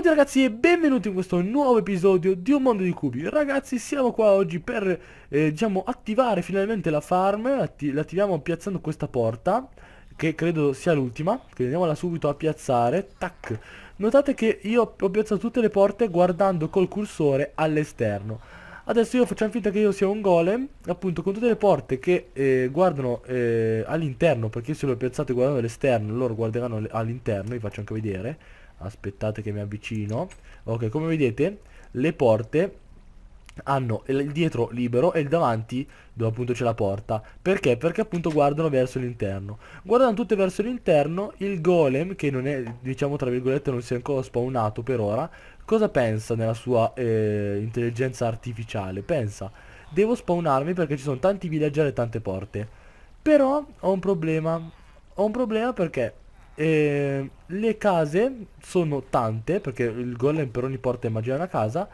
tutti ragazzi e benvenuti in questo nuovo episodio di Un Mondo di Cubi Ragazzi siamo qua oggi per eh, diciamo attivare finalmente la farm Atti L'attiviamo piazzando questa porta Che credo sia l'ultima Quindi andiamola subito a piazzare Tac Notate che io ho piazzato tutte le porte guardando col cursore all'esterno Adesso io facciamo finta che io sia un golem, appunto con tutte le porte che eh, guardano eh, all'interno, perché se le ho piazzate guardando all'esterno, loro guarderanno all'interno, vi faccio anche vedere aspettate che mi avvicino ok come vedete le porte hanno il dietro libero e il davanti dove appunto c'è la porta perché? perché appunto guardano verso l'interno guardano tutte verso l'interno il golem che non è diciamo tra virgolette non si è ancora spawnato per ora cosa pensa nella sua eh, intelligenza artificiale? pensa devo spawnarmi perché ci sono tanti villager e tante porte però ho un problema ho un problema perché eh, le case sono tante, perché il golem per ogni porta immagina una casa,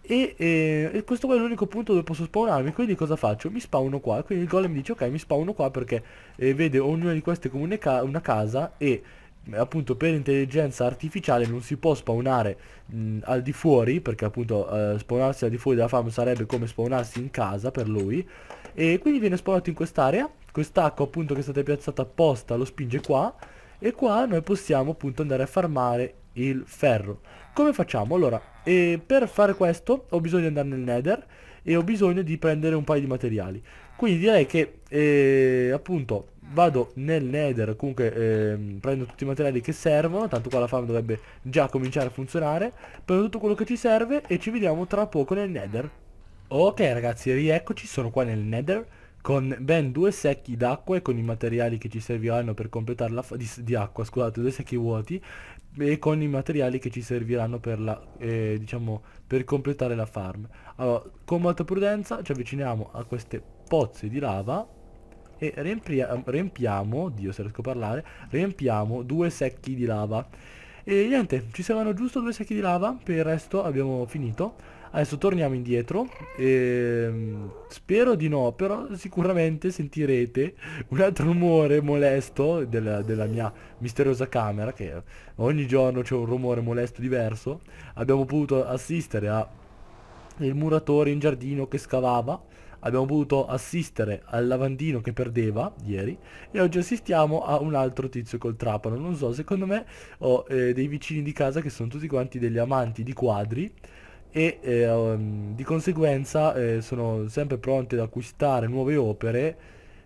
e, e, e, questo qua è l'unico punto dove posso spawnarmi quindi cosa faccio? mi spawno qua quindi il golem dice ok mi spawno qua perché eh, vede ognuna di queste come ca una casa e eh, appunto per intelligenza artificiale non si può spawnare mh, al di fuori perché appunto eh, spawnarsi al di fuori della fam sarebbe come spawnarsi in casa per lui e quindi viene spawnato in quest'area quest'acqua appunto che è stata piazzata apposta lo spinge qua e qua noi possiamo appunto andare a farmare il ferro come facciamo? allora eh, per fare questo ho bisogno di andare nel nether e ho bisogno di prendere un paio di materiali quindi direi che eh, appunto vado nel nether comunque eh, prendo tutti i materiali che servono tanto qua la farm dovrebbe già cominciare a funzionare prendo tutto quello che ci serve e ci vediamo tra poco nel nether ok ragazzi rieccoci sono qua nel nether con ben due secchi d'acqua e con i materiali che ci serviranno per completare la di, di, acqua, scusate, due secchi vuoti e con i materiali che ci serviranno per, la, eh, diciamo, per completare la farm. Allora, con molta prudenza ci avviciniamo a queste pozze di lava e riempiamo, riempiamo, Dio se riesco a parlare, riempiamo due secchi di lava. E niente, ci servono giusto due sacchi di lava, per il resto abbiamo finito. Adesso torniamo indietro. E... Mm, spero di no, però sicuramente sentirete un altro rumore molesto della, della mia misteriosa camera, che ogni giorno c'è un rumore molesto diverso. Abbiamo potuto assistere a il muratore in giardino che scavava abbiamo potuto assistere al lavandino che perdeva ieri e oggi assistiamo a un altro tizio col trapano. Non so, secondo me ho eh, dei vicini di casa che sono tutti quanti degli amanti di quadri e eh, um, di conseguenza eh, sono sempre pronti ad acquistare nuove opere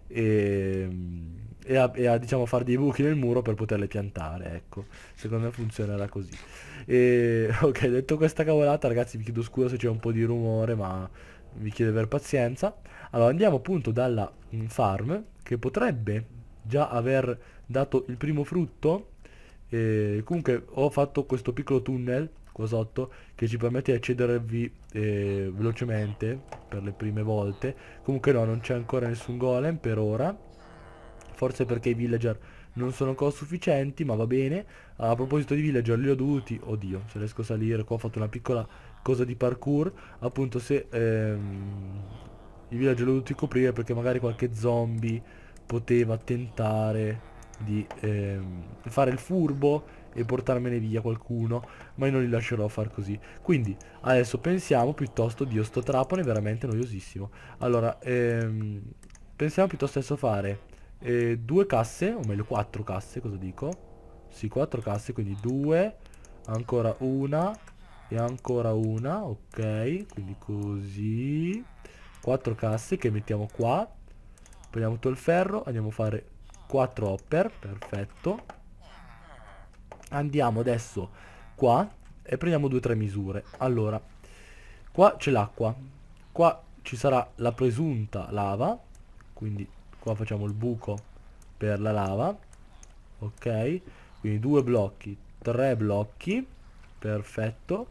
e, ehm, e, a, e a, diciamo, fare dei buchi nel muro per poterle piantare ecco secondo me funzionerà così e, ok detto questa cavolata ragazzi vi chiedo scusa se c'è un po' di rumore ma vi chiedo di aver pazienza. Allora andiamo appunto dalla mm, farm che potrebbe già aver dato il primo frutto. E comunque ho fatto questo piccolo tunnel qua sotto che ci permette di accedervi eh, velocemente per le prime volte. Comunque no, non c'è ancora nessun golem per ora. Forse perché i villager non sono ancora sufficienti, ma va bene. A proposito di villager, li ho dovuti... Oddio, se riesco a salire qua ho fatto una piccola cosa di parkour appunto se ehm, il villaggio l'ho dovuto coprire perché magari qualche zombie poteva tentare di ehm, fare il furbo e portarmene via qualcuno ma io non li lascerò far così quindi adesso pensiamo piuttosto dio sto trapano è veramente noiosissimo allora ehm, pensiamo piuttosto adesso a fare eh, due casse o meglio quattro casse cosa dico sì quattro casse quindi due ancora una e ancora una ok quindi così quattro casse che mettiamo qua prendiamo tutto il ferro andiamo a fare 4 hopper perfetto andiamo adesso qua e prendiamo 2 tre misure allora qua c'è l'acqua qua ci sarà la presunta lava quindi qua facciamo il buco per la lava ok quindi due blocchi tre blocchi perfetto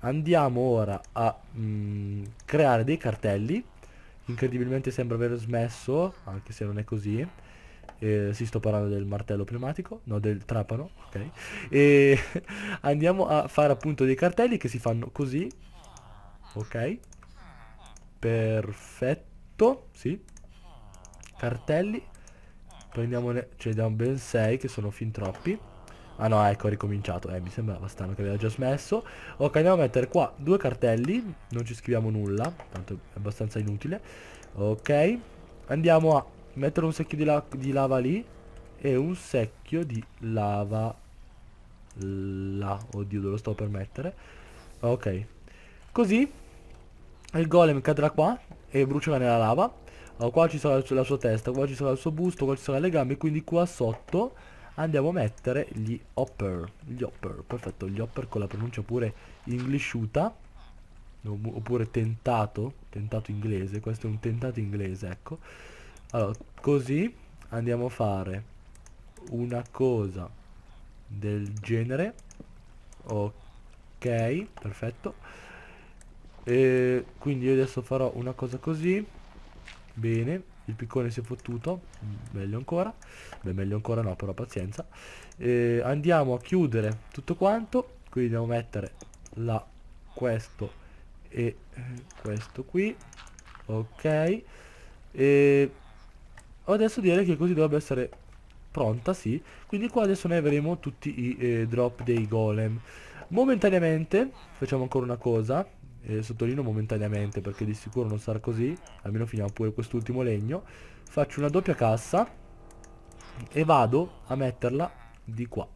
andiamo ora a mh, mm, creare dei cartelli incredibilmente sembra aver smesso anche se non è così eh, si sto parlando del martello pneumatico no del trapano ok e andiamo a fare appunto dei cartelli che si fanno così ok perfetto sì cartelli prendiamone ce ne diamo ben 6 che sono fin troppi Ah no, ecco, ho ricominciato. Eh, mi sembrava strano che aveva già smesso. Ok, andiamo a mettere qua due cartelli. Non ci scriviamo nulla, tanto è abbastanza inutile. Ok, andiamo a mettere un secchio di, la di lava lì e un secchio di lava là. Oddio, dove lo sto per mettere. Ok, così il golem cadrà qua e brucerà nella lava. Allora, qua ci sarà la sua testa, qua ci sarà il suo busto, qua ci saranno le gambe, quindi qua sotto andiamo a mettere gli hopper, gli hopper, perfetto, gli hopper con la pronuncia pure inglisciuta, oppure tentato, tentato inglese, questo è un tentato inglese, ecco. Allora, così andiamo a fare una cosa del genere, ok, perfetto. E quindi io adesso farò una cosa così, bene, il piccone si è fottuto mm, meglio ancora beh meglio ancora no però pazienza eh, andiamo a chiudere tutto quanto quindi dobbiamo mettere la questo e eh, questo qui ok e adesso direi che così dovrebbe essere pronta sì quindi qua adesso noi avremo tutti i eh, drop dei golem momentaneamente facciamo ancora una cosa eh, sottolineo momentaneamente perché di sicuro non sarà così, almeno finiamo pure quest'ultimo legno, faccio una doppia cassa e vado a metterla di qua.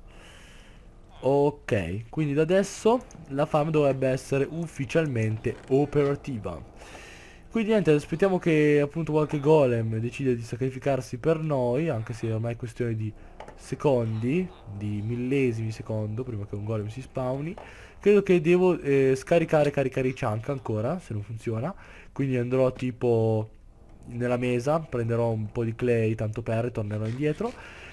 Ok, quindi da adesso la farm dovrebbe essere ufficialmente operativa. Quindi niente, aspettiamo che appunto qualche golem decida di sacrificarsi per noi, anche se è ormai è questione di secondi, di millesimi secondo, prima che un golem si spawni. Credo che devo eh, scaricare, caricare i chunk ancora, se non funziona. Quindi andrò tipo nella mesa, prenderò un po' di clay tanto per e tornerò indietro.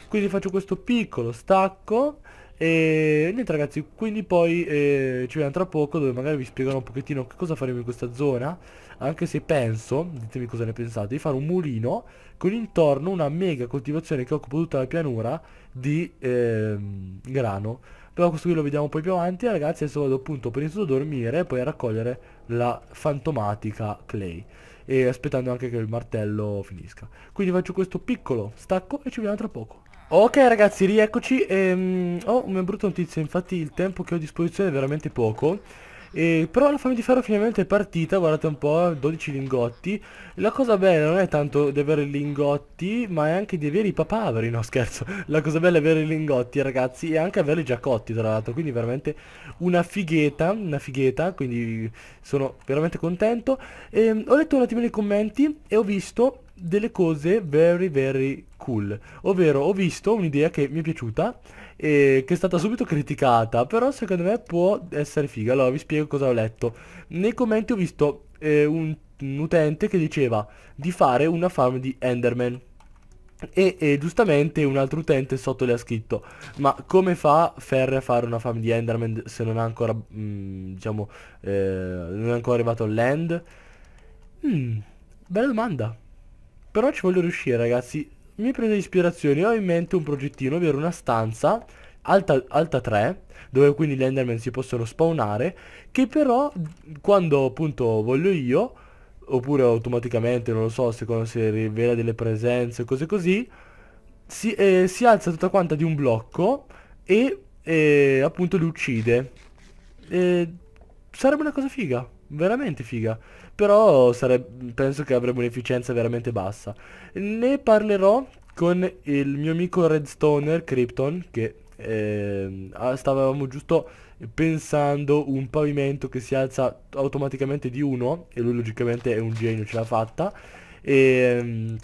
Quindi faccio questo piccolo stacco e niente ragazzi, quindi poi eh, ci vediamo tra poco dove magari vi spiegherò un pochettino che cosa faremo in questa zona Anche se penso, ditemi cosa ne pensate, di fare un mulino con intorno una mega coltivazione che occupa tutta la pianura di eh, grano però questo qui lo vediamo poi più avanti eh, ragazzi adesso vado appunto per istituto a dormire e poi a raccogliere la fantomatica clay e aspettando anche che il martello finisca quindi faccio questo piccolo stacco e ci vediamo tra poco Ok ragazzi, rieccoci. Ehm, ho una brutta notizia, infatti il tempo che ho a disposizione è veramente poco. E, però la famiglia di ferro finalmente è partita, guardate un po', 12 lingotti. La cosa bella non è tanto di avere i lingotti, ma è anche di avere i papaveri, no scherzo. La cosa bella è avere i lingotti, ragazzi, e anche avere i giacotti, tra l'altro. Quindi veramente una figheta, una figheta, quindi sono veramente contento. E, ehm, ho letto un attimo nei commenti e ho visto delle cose very very cool. Ovvero ho visto un'idea che mi è piaciuta eh, che è stata subito criticata, però secondo me può essere figa. Allora vi spiego cosa ho letto. Nei commenti ho visto eh, un, un, utente che diceva di fare una farm di Enderman. E, e giustamente un altro utente sotto le ha scritto Ma come fa Ferre a fare una farm di Enderman se non è ancora, mh, mm, diciamo, eh, non è ancora arrivato all'end? Mm, bella domanda Però ci voglio riuscire ragazzi mi prendo ispirazione, ho in mente un progettino, ovvero una stanza alta, alta 3, dove quindi gli enderman si possono spawnare, che però quando appunto voglio io, oppure automaticamente, non lo so, secondo se rivela delle presenze, o cose così, si, eh, si alza tutta quanta di un blocco e eh, appunto li uccide. Eh, sarebbe una cosa figa, veramente figa però sarebbe, penso che avremo un'efficienza veramente bassa. Ne parlerò con il mio amico Redstoner Krypton che eh, stavamo giusto pensando un pavimento che si alza automaticamente di uno e lui logicamente è un genio, ce l'ha fatta e ehm,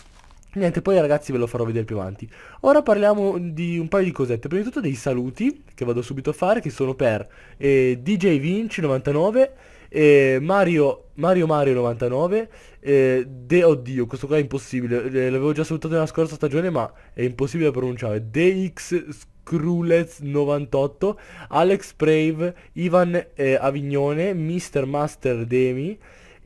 niente poi ragazzi ve lo farò vedere più avanti ora parliamo di un paio di cosette prima di tutto dei saluti che vado subito a fare che sono per eh, DJ Vinci 99 eh, Mario, Mario Mario 99 eh, De oddio questo qua è impossibile l'avevo già salutato nella scorsa stagione ma è impossibile da pronunciare DX Skrulez 98 Alex Brave Ivan eh, Avignone Mr. Master Demi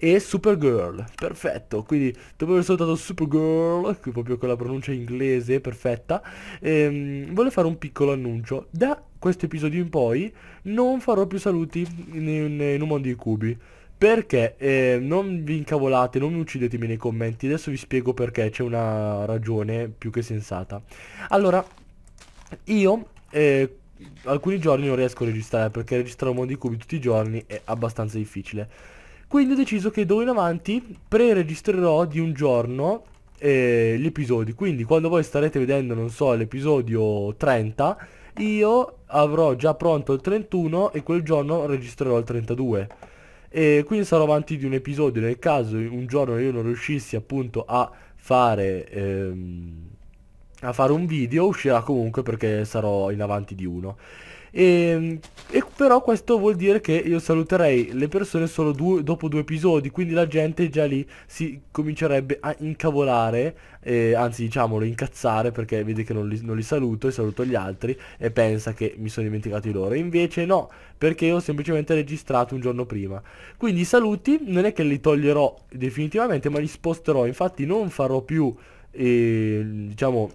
e Supergirl, perfetto, quindi dopo aver salutato Supergirl, proprio con la pronuncia inglese perfetta, ehm, voglio fare un piccolo annuncio, da questo episodio in poi non farò più saluti in, in, in un mondo di cubi, perché eh, non vi incavolate, non mi uccidetemi nei commenti, adesso vi spiego perché, c'è una ragione più che sensata. Allora, io... Eh, alcuni giorni non riesco a registrare perché registrare un mondo di cubi tutti i giorni è abbastanza difficile quindi ho deciso che d'ora in avanti pre-registrerò di un giorno eh, gli episodi. Quindi quando voi starete vedendo, non so, l'episodio 30, io avrò già pronto il 31 e quel giorno registrerò il 32 e quindi sarò avanti di un episodio nel caso un giorno io non riuscissi appunto a fare ehm, a fare un video uscirà comunque perché sarò in avanti di uno e, ehm, e però questo vuol dire che io saluterei le persone solo due, dopo due episodi, quindi la gente già lì si comincerebbe a incavolare, eh, anzi diciamolo incazzare perché vede che non li, non li saluto e saluto gli altri e pensa che mi sono dimenticato di loro. Invece no, perché ho semplicemente registrato un giorno prima. Quindi i saluti non è che li toglierò definitivamente ma li sposterò, infatti non farò più... Eh, diciamo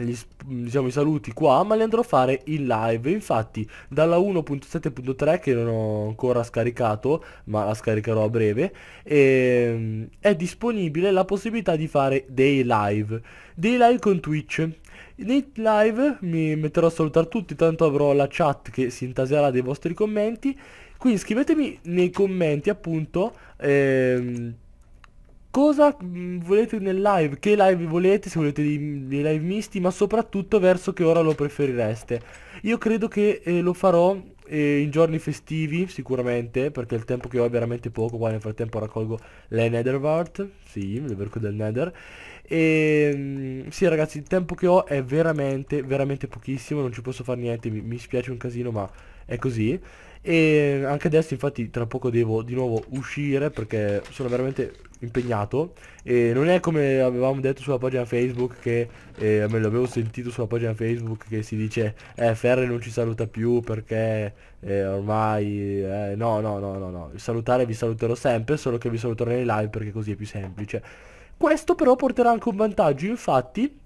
gli, diciamo, i saluti qua ma li andrò a fare in live infatti dalla 1.7.3 che non ho ancora scaricato ma la scaricherò a breve e, ehm, è disponibile la possibilità di fare dei live dei live con Twitch nei live mi metterò a salutare tutti tanto avrò la chat che si intaserà dei vostri commenti quindi scrivetemi nei commenti appunto ehm, cosa mm, volete nel live, che live volete, se volete dei, dei live misti, ma soprattutto verso che ora lo preferireste. Io credo che eh, lo farò eh, in giorni festivi sicuramente, perché il tempo che ho è veramente poco, qua nel frattempo raccolgo le Netherwart, sì, le verco del Nether. E ehm, sì ragazzi, il tempo che ho è veramente, veramente pochissimo, non ci posso fare niente, mi, mi spiace un casino, ma è così. E anche adesso infatti tra poco devo di nuovo uscire perché sono veramente impegnato e non è come avevamo detto sulla pagina Facebook che eh, me l'avevo sentito sulla pagina Facebook che si dice eh Ferre non ci saluta più perché eh, ormai eh, no no no no no salutare vi saluterò sempre solo che vi saluterò nei live perché così è più semplice questo però porterà anche un vantaggio infatti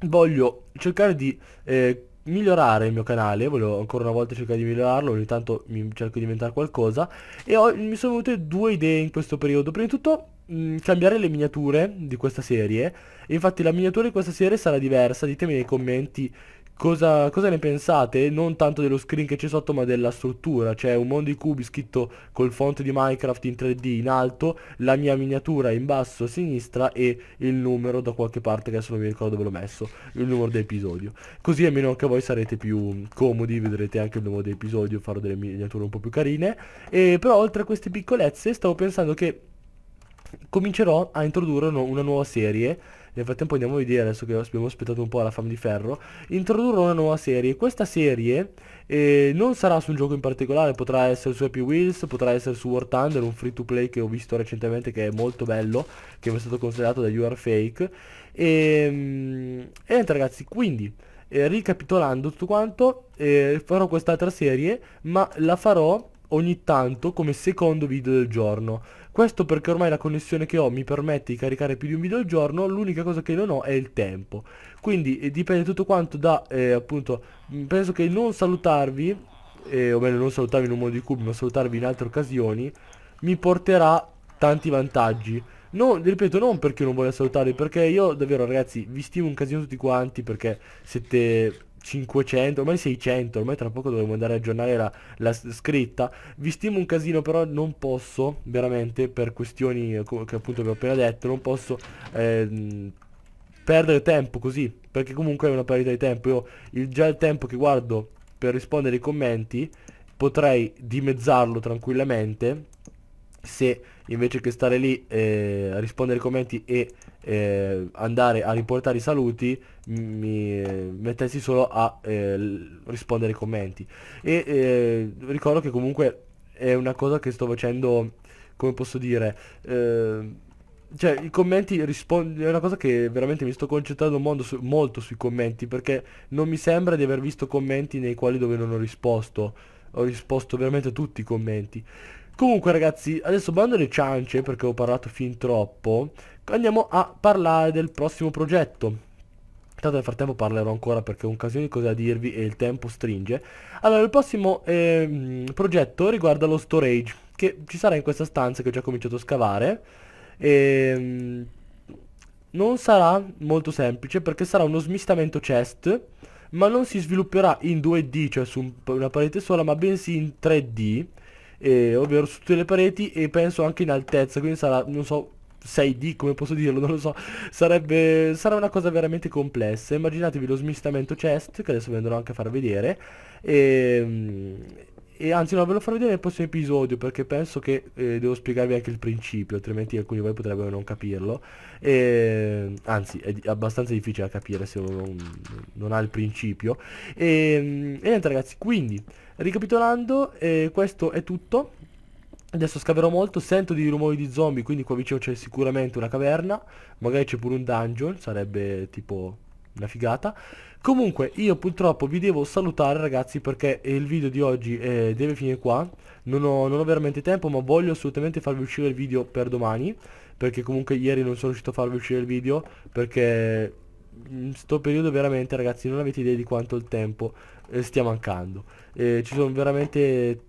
voglio cercare di eh, migliorare il mio canale, volevo ancora una volta cercare di migliorarlo, ogni tanto mi cerco di inventare qualcosa e ho, mi sono venute due idee in questo periodo, prima di tutto mh, mm, cambiare le miniature di questa serie, infatti la miniatura di questa serie sarà diversa, ditemi nei commenti Cosa, cosa, ne pensate? Non tanto dello screen che c'è sotto ma della struttura, cioè un mondo di cubi scritto col font di Minecraft in 3D in alto, la mia miniatura in basso a sinistra e il numero da qualche parte che adesso non mi ricordo dove l'ho messo, il numero dell'episodio. Così almeno anche voi sarete più comodi, vedrete anche il numero dell'episodio, farò delle miniature un po' più carine. E però oltre a queste piccolezze stavo pensando che comincerò a introdurre una nuova serie nel frattempo andiamo a vedere, adesso che abbiamo aspettato un po' la fama di ferro, introdurrò una nuova serie. Questa serie eh, non sarà su un gioco in particolare, potrà essere su Happy Wheels, potrà essere su War Thunder, un free to play che ho visto recentemente che è molto bello, che mi è stato consigliato da URFake. E, ehm, e niente ragazzi, quindi... Eh, ricapitolando tutto quanto, eh, farò quest'altra serie, ma la farò ogni tanto come secondo video del giorno. Questo perché ormai la connessione che ho mi permette di caricare più di un video al giorno, l'unica cosa che non ho è il tempo. Quindi eh, dipende tutto quanto da, eh, appunto, mm, penso che non salutarvi, eh, o meglio non salutarvi in un modo di cubo ma salutarvi in altre occasioni, mi porterà tanti vantaggi. non, ripeto, non perché non voglio salutarvi, perché io davvero ragazzi vi stimo un casino tutti quanti, perché siete 500, ormai 600, ormai tra poco dovremo andare a aggiornare la, la scritta. Vi stimo un casino, però non posso, veramente, per questioni eh, che appunto vi ho appena detto, non posso eh, perdere tempo così, perché comunque è una perdita di tempo. Io il, già il tempo che guardo per rispondere ai commenti potrei dimezzarlo tranquillamente se invece che stare lì eh, a rispondere ai commenti e eh, andare a riportare i saluti mi mettessi solo a eh, rispondere ai commenti e eh, ricordo che comunque è una cosa che sto facendo come posso dire eh, cioè i commenti rispondono è una cosa che veramente mi sto concentrando su molto sui commenti perché non mi sembra di aver visto commenti nei quali dove non ho risposto ho risposto veramente a tutti i commenti Comunque ragazzi, adesso bando le ciance perché ho parlato fin troppo, andiamo a parlare del prossimo progetto. Tanto nel frattempo parlerò ancora perché ho un casino di cose da dirvi e il tempo stringe. Allora, il prossimo eh, progetto riguarda lo storage, che ci sarà in questa stanza che ho già cominciato a scavare. E, ehm, non sarà molto semplice perché sarà uno smistamento chest, ma non si svilupperà in 2D, cioè su una parete sola, ma bensì in 3D eh, ovvero su tutte le pareti e penso anche in altezza, quindi sarà, non so, 6D come posso dirlo, non lo so, sarebbe, sarà una cosa veramente complessa, immaginatevi lo smistamento chest, che adesso andrò anche a far vedere, e, e anzi no, ve lo farò vedere nel prossimo episodio perché penso che eh, devo spiegarvi anche il principio, altrimenti alcuni di voi potrebbero non capirlo. E, anzi, è abbastanza difficile da capire se non, non ha il principio. E, e niente ragazzi, quindi... Ricapitolando, eh, questo è tutto. Adesso scaverò molto, sento dei rumori di zombie, quindi qua vicino c'è sicuramente una caverna, magari c'è pure un dungeon, sarebbe tipo una figata. Comunque io purtroppo vi devo salutare ragazzi perché il video di oggi eh, deve finire qua, non ho, non ho veramente tempo ma voglio assolutamente farvi uscire il video per domani, perché comunque ieri non sono riuscito a farvi uscire il video perché in mm, sto periodo veramente ragazzi non avete idea di quanto il tempo eh, stia mancando eh, ci sono veramente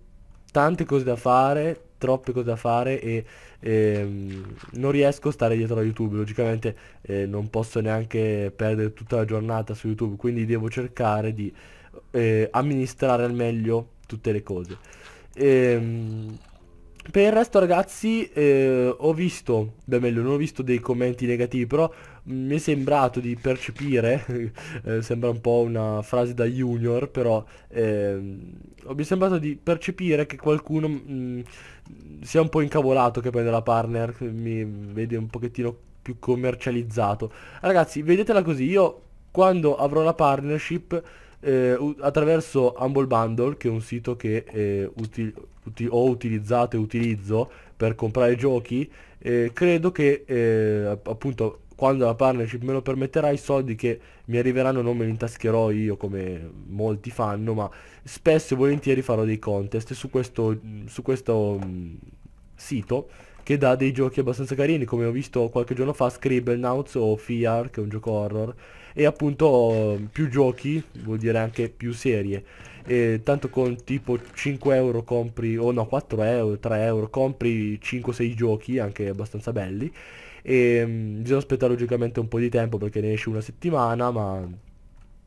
tante cose da fare troppe cose da fare e ehm, non riesco a stare dietro a YouTube, logicamente eh, non posso neanche perdere tutta la giornata su YouTube, quindi devo cercare di eh, amministrare al meglio tutte le cose. Ehm, per il resto ragazzi eh, ho visto, beh meglio non ho visto dei commenti negativi però mi è sembrato di percepire, eh, sembra un po' una frase da junior però eh, mi è sembrato di percepire che qualcuno mh, mm, sia un po' incavolato che prende la partner, mi vede un pochettino più commercializzato. Ragazzi vedetela così, io quando avrò la partnership eh, attraverso Humble Bundle, che è un sito che eh, uti uti ho utilizzato e utilizzo per comprare giochi, eh, credo che eh, appunto quando la partnership me lo permetterà i soldi che mi arriveranno non me li intascherò io come molti fanno, ma spesso e volentieri farò dei contest su questo, su questo um, sito che dà dei giochi abbastanza carini, come ho visto qualche giorno fa Scribblenauts o Fear, che è un gioco horror, e appunto più giochi vuol dire anche più serie e tanto con tipo 5 euro compri o oh no 4 euro 3 euro compri 5-6 giochi anche abbastanza belli e mh, mm, bisogna aspettare logicamente un po' di tempo perché ne esce una settimana ma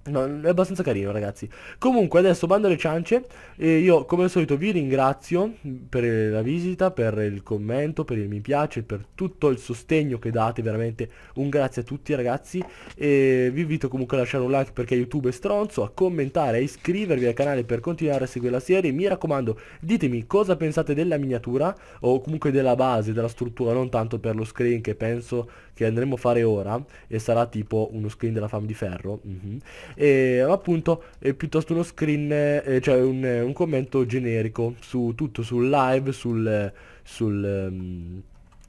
No, è abbastanza carino ragazzi Comunque adesso bando alle ciance E Io come al solito vi ringrazio Per la visita, per il commento Per il mi piace, per tutto il sostegno Che date veramente Un grazie a tutti ragazzi e Vi invito comunque a lasciare un like perché YouTube è stronzo A commentare, a iscrivervi al canale Per continuare a seguire la serie Mi raccomando ditemi cosa pensate della miniatura O comunque della base, della struttura Non tanto per lo screen che penso che andremo a fare ora e sarà tipo uno screen della fama di ferro uh mhm, -huh, e appunto è piuttosto uno screen eh, cioè un, un, commento generico su tutto sul live sul, sul um,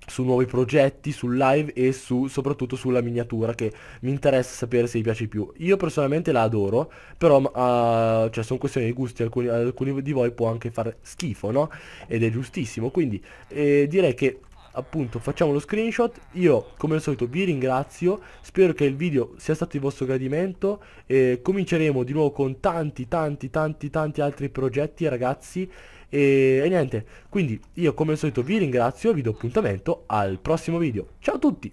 su nuovi progetti, sul live e su, soprattutto sulla miniatura che mi interessa sapere se vi piace più. Io personalmente la adoro, però uh, cioè, sono questioni di gusti, alcuni, alcuni di voi può anche far schifo, no? Ed è giustissimo, quindi eh, direi che appunto facciamo lo screenshot io come al solito vi ringrazio spero che il video sia stato di vostro gradimento e cominceremo di nuovo con tanti tanti tanti tanti altri progetti ragazzi e, e niente quindi io come al solito vi ringrazio vi do appuntamento al prossimo video ciao a tutti